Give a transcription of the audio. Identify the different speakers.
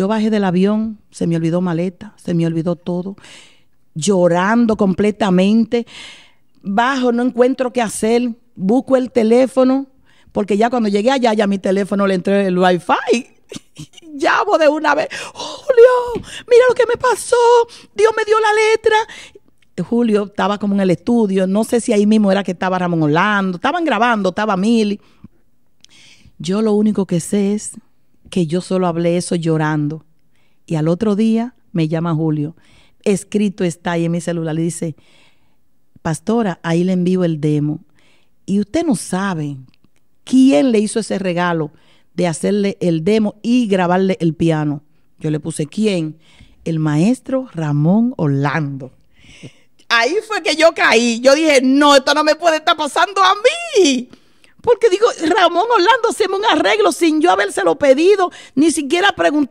Speaker 1: Yo bajé del avión, se me olvidó maleta, se me olvidó todo, llorando completamente. Bajo, no encuentro qué hacer, busco el teléfono, porque ya cuando llegué allá, ya mi teléfono le entré el wifi. Llamo de una vez, Julio, mira lo que me pasó, Dios me dio la letra. Julio estaba como en el estudio, no sé si ahí mismo era que estaba Ramón Orlando, estaban grabando, estaba Mili. Yo lo único que sé es que yo solo hablé eso llorando. Y al otro día me llama Julio. Escrito está ahí en mi celular le dice, pastora, ahí le envío el demo. Y usted no sabe quién le hizo ese regalo de hacerle el demo y grabarle el piano. Yo le puse, ¿quién? El maestro Ramón Orlando. Ahí fue que yo caí. Yo dije, no, esto no me puede estar pasando a mí. Porque digo, Ramón Orlando se me un arreglo sin yo habérselo pedido, ni siquiera preguntar.